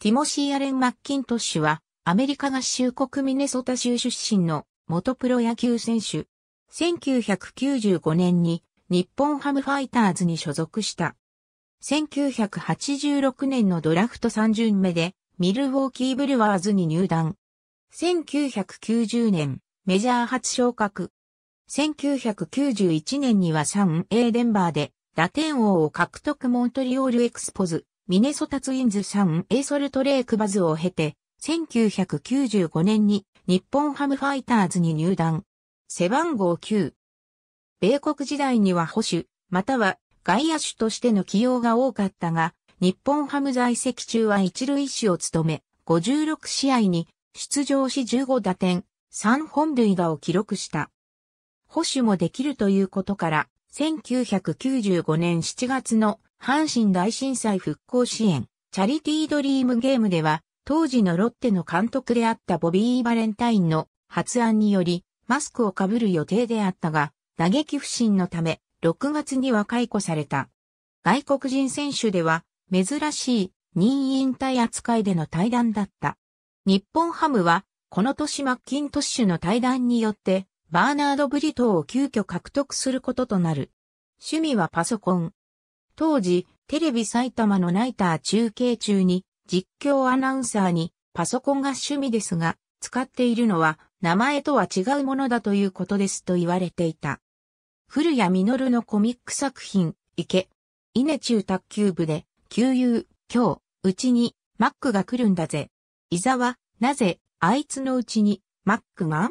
ティモシー・アレン・マッキントッシュは、アメリカ合衆国ミネソタ州出身の元プロ野球選手。1995年に日本ハムファイターズに所属した。1986年のドラフト3巡目でミルウォーキーブルワーズに入団。1990年、メジャー初昇格。1991年には 3A デンバーで打点王を獲得モントリオールエクスポズミネソタツインズ3エイソルトレイクバズを経て、1995年に日本ハムファイターズに入団。背番号9。米国時代には保守、または外野手としての起用が多かったが、日本ハム在籍中は一塁手を務め、56試合に出場し15打点、3本塁打を記録した。保守もできるということから、1995年7月の阪神大震災復興支援、チャリティードリームゲームでは、当時のロッテの監督であったボビー・バレンタインの発案により、マスクをかぶる予定であったが、打撃不振のため、6月には解雇された。外国人選手では、珍しい任意引退扱いでの対談だった。日本ハムは、この年マッキントッシュの対談によって、バーナード・ブリトーを急遽獲得することとなる。趣味はパソコン、当時、テレビ埼玉のナイター中継中に、実況アナウンサーに、パソコンが趣味ですが、使っているのは、名前とは違うものだということですと言われていた。古谷実のコミック作品、池。稲中卓球部で、旧友、今日、うちに、マックが来るんだぜ。伊沢、なぜ、あいつのうちに、マックが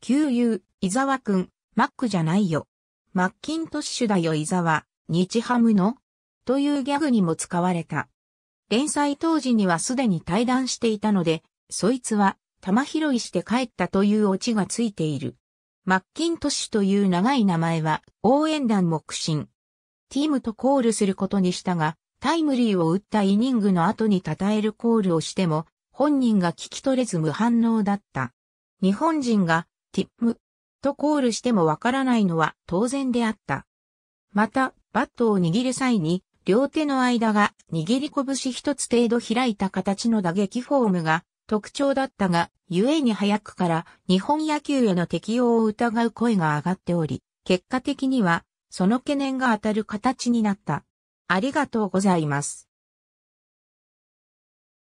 旧友、伊沢くん、マックじゃないよ。マッキントッシュだよ伊沢、日ハムの、というギャグにも使われた。連載当時にはすでに対談していたので、そいつは玉拾いして帰ったというオチがついている。マッキントッシュという長い名前は応援団も苦心。ティームとコールすることにしたが、タイムリーを打ったイニングの後に称えるコールをしても、本人が聞き取れず無反応だった。日本人が、ティッム、とコールしてもわからないのは当然であった。また、バットを握る際に、両手の間が握り拳一つ程度開いた形の打撃フォームが特徴だったが、故に早くから日本野球への適用を疑う声が上がっており、結果的にはその懸念が当たる形になった。ありがとうございます。